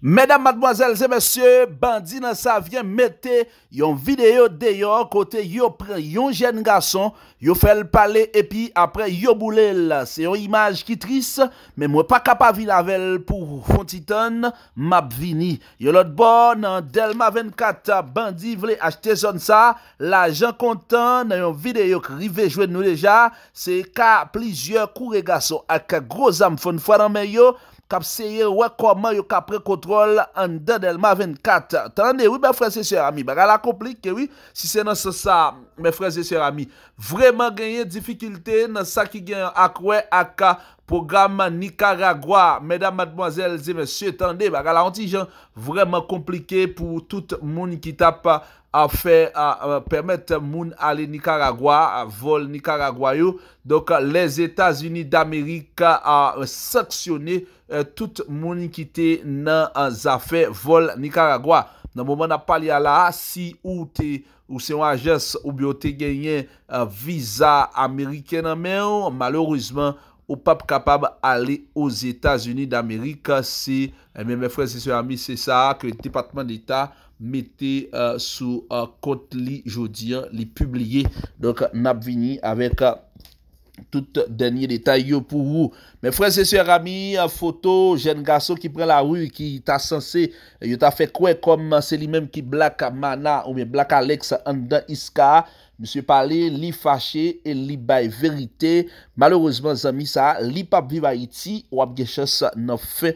Medan madmoazel ze mese, bandi nan sa vyen mette yon video deyo kote yo pre yon jen gason Yo fel pale epi apre yo boulel, se yon imaj ki tris Men mwen pa kapavi lavel pou fonti ton, map vini Yo lot bon, nan del ma 24, bandi vle achete son sa La jan kontan, nan yon video ki rivejwe nou deja Se ka plizye koure gason ak groz am fon fwa nan meyo Kap seye wè koman yo kap prekotrol an de del ma 24. Tande, wè mè freze serami. Bek ala komplike wè, si se nan se sa mè freze serami. Vreman genye difikilte nan sa ki gen akwe akwa. Programman Nicaragua, medan madmoazel, zi mwen syetande, baka la ontijan, vreman komplike pou tout moun ki tap afe, a permette moun ale Nicaragua, vol Nicaragwayo, les Etats-Unis d'Amerika a saksyonne tout moun ki te nan afe vol Nicaragua. Nan mouman a pali ala, si ou te ou se wajes ou biote genyen euh, visa Ameriken nan men, malorizman Ou pap kapab ale o Zeta Zuni d'Amerika. Si, eh me mè frez se suy amy, se sa, ke Departement d'Etat mette euh, sou kont euh, li jodi, li publie. Donk, nap vini, avek euh, tout denye detay yo pou ou. Me frez se suy amy, foto, jen gaso ki pre la ou, ki ta sanse, yo ta fe kwen kom, se li menm ki blak Mana ou me blak Alex andan Iska. Mse pale li fache e li bay verite. Malorozman zami sa li pap viva iti wap geshe sa 9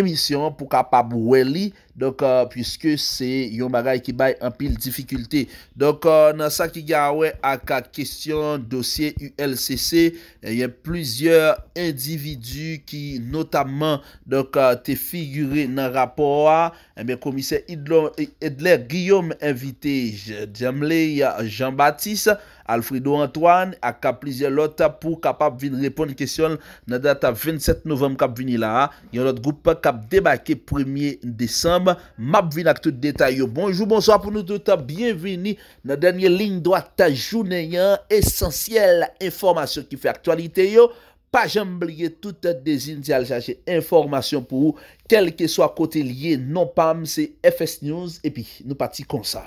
emisyon pou kapap weli. Donk euh, pwiske se yon bagay ki bay An pil difikulte Donk nan sa ki gawen a ka Kestyon dosye ULCC Yon plizye individu Ki notamen Donk euh, te figyure nan rapor Mwen eh komise Idler Guillaume invite Djamle Jan Batis Alfredo Antoine A ka plizye lota pou kapap vin repon Kestyon nan data 27 novem Kap vini la Yon lot group kap debake premier december Mab vin ak tout detay yo Bonjour, bonsoir pou nou tout ap Bienveni na denye lin do ak ta jounen yan Esensyel la informasyon ki fe aktualite yo Pajamb liye tout de zin di aljage informasyon pou ou Kelke so akote liye non pam se FS News Epi nou pati konsa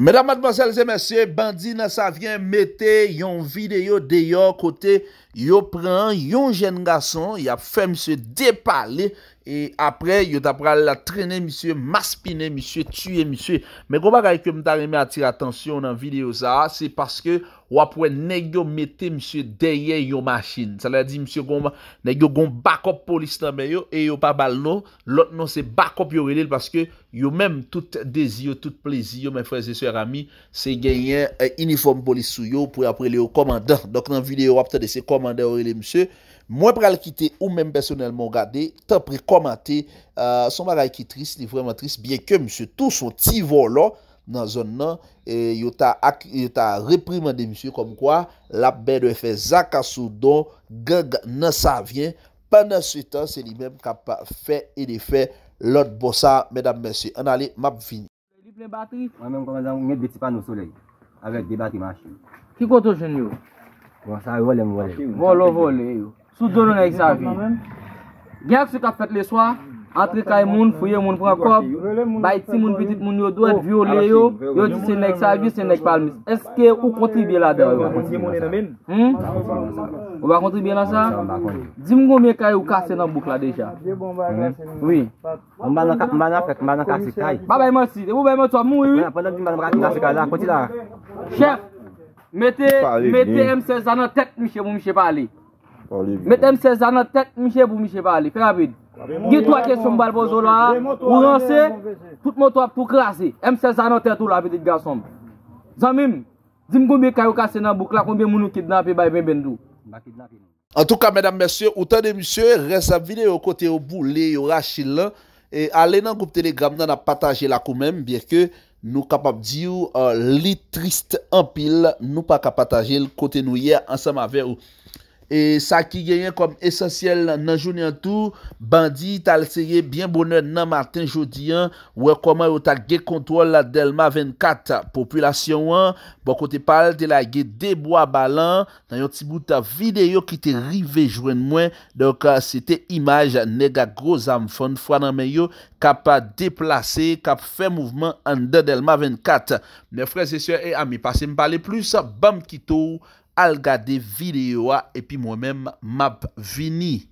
Mèdame, mademoiselles et messieurs, Bandi nasa vyen mette yon video de yo kote. yo pren yon jen gason ya fe mswe depale e apre yo tapre la trene mswe maspine, mswe tue mswe, men goma gaye ke mta reme atire atensyon nan video sa, se paske wapwe negyo mette mswe deye yo masine, sa la di mswe goma, negyo gon bakop polis nan beyo, e yo pa balno lot non se bakop yo relil, paske yo menm tout deziyo, tout pleziyo men freze se rami, se genyen e eh, uniform polis sou yo, pou apre le yo komanda, dok nan video wapte de se komanda Mwen pre al kiti ou men personelman gade Te pre komante euh, Son bagay ki tris, li vreman tris Bien ke msye tou sou ti volon Nan zon nan Yo ta reprimande msye Kom kwa la bedwe fe Zaka Soudon, Gag Nassavien Panan sutan se li men Ka pa fe edi fe Lod Bossa, menam msye An ale map vini Mwen men komanda mwen met viti pan ou sole Avet debati masi Ki koto jen yo Mwen sa yon vole mwen vole Vole vole yon Sou do yon ek sa vi Gen ak se ka fet le swa Atre kay moun, fuyen moun pou an kop Bay ti moun, pitit moun yo do et vio le yon Yo ti se nek sa vi, se nek palmi Eske ou kontribye la dewa yon? Kontribye la men Ou ba kontribye la sa? Djin mwen mwen kaye ou kase nan Bukladeja Dje bon ba kase nan Bukladeja Mwen ba nan fwek, mwen ba nan kase kaye Ba bay monsi, de ou bay monsi wap moun yon? Mwen an fwen ak di mwen ba nan kase kaye la, kontribye la Chef Mette M16 anan tek mi chè pou mi chè pali Mette M16 anan tek mi chè pou mi chè pali Fè avid Git wakè sou mbal bozola Ou rase Fout mot wap fout krasi M16 anan tek tou la vidit gansom Zanmim Zim koumbe kayo kase nan bouk la Koumbe mounou kidnape bay ben bendou En tout ka mèdam mèsyè Ou tan de mèsyè Rè sa vide yo kote yo bou Le yo rachil lan E alè nan goup telegram nan A patajè la koumèm Biè kè Nou kapap di ou euh, li trist empil, nou pa kapat ajil kote nou ye ansama ve ou. E sa ki genyen kom esensyel nan jouni an tou Bandi tal seye bien bonnen nan martin joudi an Wekoman yo ta ge kontrol la Delma 24 Populasyon an Bo kote pal de la ge debwa balan Nan yon ti bouta videyo ki te rive jwen mwen Dok ah, se te imaj nega groz amfon Fwa nan men yo kap deplase Kap fe mouvman an de Delma 24 Ne fre se sye e amipase mbale plus Bam kito Al gade videyo a epi mwen men map vini.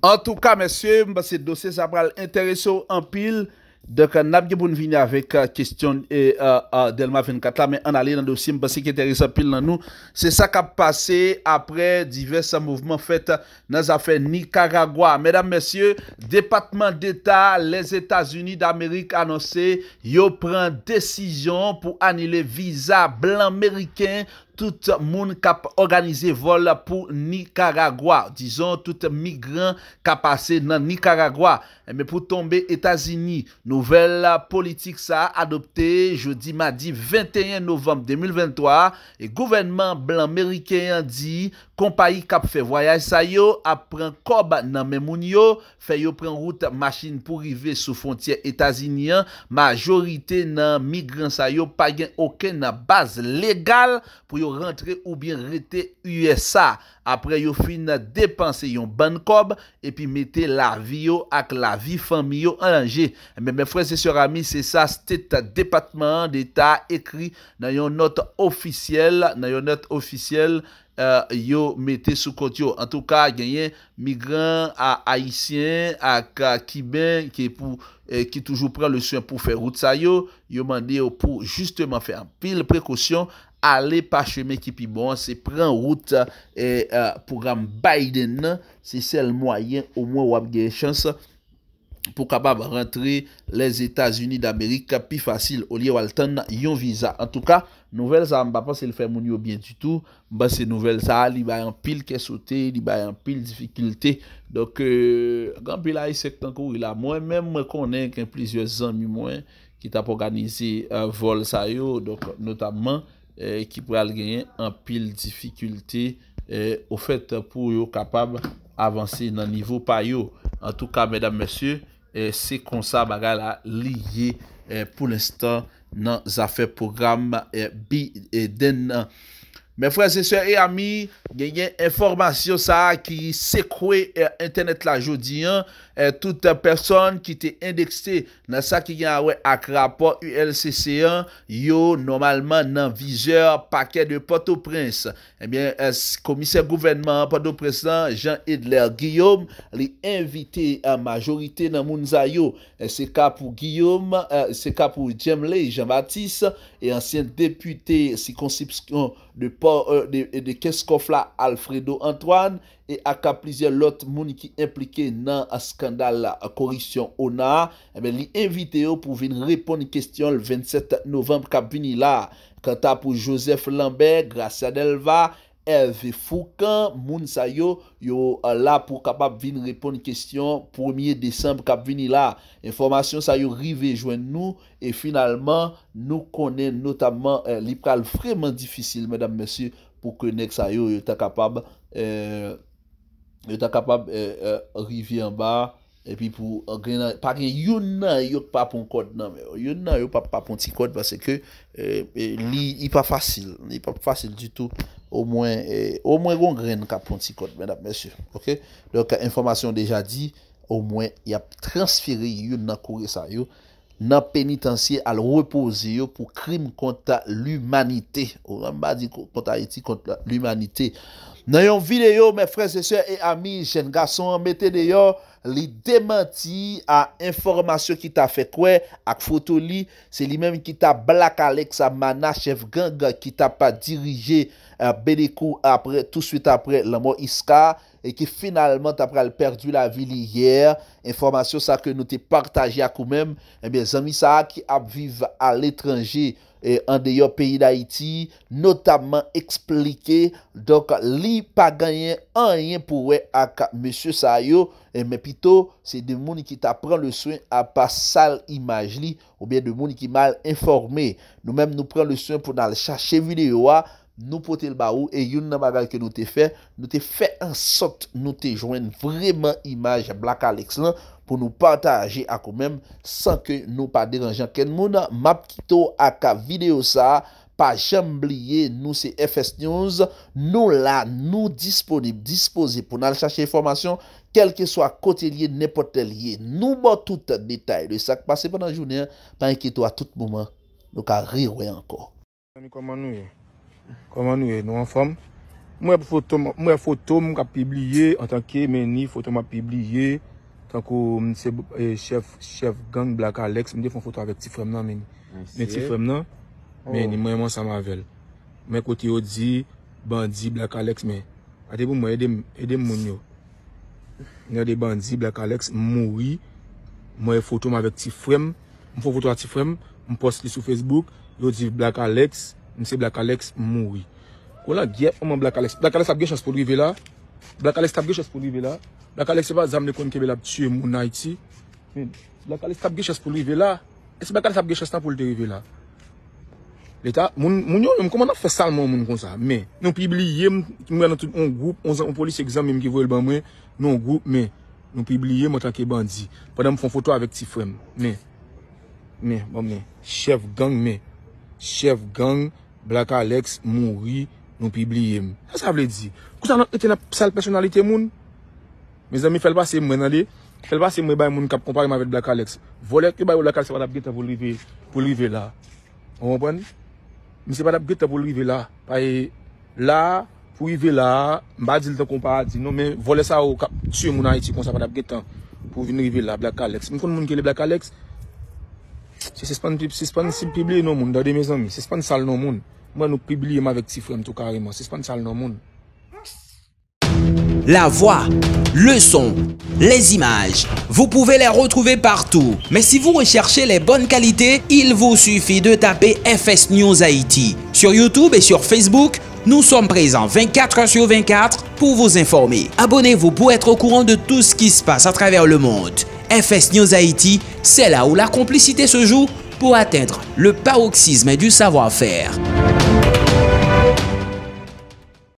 An tou ka mersye mba se dosye sa pral intereso an pil... Dèkè, nab gyeboun vini avèk kèstyon euh, euh, euh, dèlma 24 la, mè an alè nan dosim, basè kè teresa pil nan nou. Sè sa kè ap pase apre divers mouvment fèt nan zafè Nicaragua. Mèdam mèsyè, Depatman d'Etat, les Etats-Unis d'Amérique annonse, yo prèn desisyon pou anile visa blan mèrikèn tout moun kap organize vol pou Nicaragua. Dizon tout migran kap ase nan Nicaragua. Eme eh, pou tombe Etasini. Nouvel politik sa adopte jeudi madi 21 novembe 2023 e gouvenman blan merikeyan di kompayi kap fe voyaj sayo ap pren kob nan memoun yo. Fe yo pren route machine pou rive sou fontye Etasiniyan. Majorite nan migran sayo pagyen ok nan baz legal pou yo yo rentre ou bien rete USA. Apre yo fin na depanse yon bankob, epi mette la vi yo ak la vi fami yo an langer. Mè mè fwè se sè rami, se sa stè ta depatman, de ta ekri, nan yon not ofisyel, nan yon not ofisyel, Euh, yo mette sou koti yo, an tou ka genyen, migran, a aisyen, ak a kiben, ki pou, euh, ki toujou pren le suen pou fe route sa yo, yo mande yo pou juste man fe an pil prekosyon, ale pa cheme ki pi bon se pren route, e euh, pou ram Biden, se sel mwayen, ou mwen wap genye chans sa, pou kapab rentre les Etats-Unis d'Amerika pi fasil olye waltan nan yon visa. En tout ka, nouvel zan, mba pa se le fè moun yo bien du tout, ba se nouvel zan, li bayan pil kesote, li bayan pil difikulte. Dok, euh, gampi la isek tankou ila mwen, mwen mwen konen ken plizye zan mi mwen, ki tap organize vol sa euh, euh, yo, dok notamman, ki pou al genyen, an pil difikulte ou fèt pou yo kapab avanse nan nivou pa yo. En tout ka, mèdam mèsyè, E se konsa bagala liye e, pou l'estan nan zafè program e, bi den nan Mè fwè se se e ami, gen gen informasyon sa ki se kwe eh, internet la jodi an, eh, touta person ki te endekse nan sa ki gen awe ak rapor ULCC an, yo normalman nan vizeur pake de Poto Prince. Ebyen, eh komiser gouvenman Poto Prince, Jean-Edler Guillaume, li invite a majorite nan mounza yo. Se ka pou Guillaume, se ka pou Jemley, Jean-Baptiste, e ansyen depute si konsipsyon, de euh, keskof la Alfredo Antoine e akap plizye lot mouni ki implike nan a skandal la korisyon ona ebe li evite yo pou vin repon ni kestyon l 27 novem kap vini la kanta pou Joseph Lambert, Gracia Delva Fou kan moun sa yo yo euh, la pou kapab vin repon kestyon 1er Desembe kap vini la. Informasyon sa yo rive jwen nou. E finalman nou konen notamman euh, lipral vreman difisil. Madame, mersi pou konek sa yo yo ta kapab euh, rive yon ba. E pi pou, pa gen, yon nan yon pa pon kod nan, yon nan yon pa pon ti kod, base ke li pa fasil, li pa fasil di tou, ou mwen, ou mwen yon gren ka pon ti kod, mèdap mèsyou, ok? Lòk, informasyon deja di, ou mwen, yap transferi yon nan kouresan yon, nan penitansye al reposi yon pou krim konta l'umanite, ou mwen ba di konta eti, konta l'umanite, Nan yon video, mè fre se se e ami, jen ga son anmete de yo li demanti a informasyon ki ta fe kwe ak foto li. Se li mèm ki ta blak alek sa mana chef ganga ki ta pa dirije bedekou apre, tout suite apre lamo iska. E ki finalman tapre al perdu la vi eh li yer. Informasyon sa ke nou te partaje akou mem. Ebyen zanmi sa a ki ap vive al etranje. E an deyo peyi da iti. Notamen explike. Donk li pa ganyen anyen pou we akat. Monsie sa yo. Emen pito se demouni ki ta pren le suen apas sal imaj li. Oubyen demouni ki mal informe. Nou menm nou pren le suen pou nan chache videyo a. Nou pote l ba ou, e yon nan bagal ke nou te fe, nou te fe ansot, nou te joen vreman imaj Black Alex lan pou nou pataje akou mem san ke nou pa deranjan. Ken moun, map kito ak video sa, pa jambliye nou se FS News, nou la, nou disponib, dispose pou nan chache informasyon, kelke so a kotilye, nepotelye, nou bo tout detay. Lè sak pase penan jounen, penan kito a tout mouman, nou ka rirwe anko. Sani koman nou ye? Koman nou e, nou an fom Mwen foto mwen ka pibliye An tanke mwen ni foto mwen pibliye Tanke mwen se eh, chef gang Black Alex Mwen de fon foto avèk ti frem nan mwen Men ti frem nan oh. Mwen ni mwen yon san mavel Mwen kote yon di Bandi Black Alex men Ate pou mwen edem moun yo Mwen yon de bandi Black Alex Mwen moui Mwen yon foto mwen avèk ti frem Mwen fon foto avèk ti frem Mwen post li sou Facebook Yon di Black Alex Mwen se Black Alex moui. Kou la gye, oman oh, Black Alex. Black Alex apge chas pou live la. Black Alex tapge chas pou live la. Black Alex se ba zamne kon kebe la ptue moun naiti. Men, Black Alex tapge chas pou live la. E se Black Alex apge chas nan pou live la. Le ta, mwen yo, mwen koman apfe salman mwen kon sa. Men, nou pibliye, mwen goup, mwen polis examen mwen kivoye l ban mwen, nou goup, men, nou pibliye, mwen trake bandi. Pwede mwen fon foto avèk ti fwem. Men, bon, men, mwen, men, chev gang, men, chev gang, Black Alex moun ri nou pi bliye m. Sa sa vle di. Kou sa nan ete nan sal personalite moun? Me zan mi fel pa se mwen an li. Fel pa se mwen bay moun kap kompareman vet Black Alex. Vole ke bay wou Black Alex se padap geta pou l'rive la. Moun moun pandi? Mi se padap geta pou l'rive la. Paye la pou l'rive la. Mbadil tan kompare di. Non men vole sa ou kap tsyen moun an iti kon sa padap geta pou vin rive la Black Alex. Mwen kon moun ke li Black Alex. La voix, le son, les images, vous pouvez les retrouver partout. Mais si vous recherchez les bonnes qualités, il vous suffit de taper FS News Haïti. Sur YouTube et sur Facebook, nous sommes présents 24 heures sur 24 pour vous informer. Abonnez-vous pour être au courant de tout ce qui se passe à travers le monde. FS News Haïti, c'est là où la complicité se joue pour atteindre le paroxysme du savoir-faire.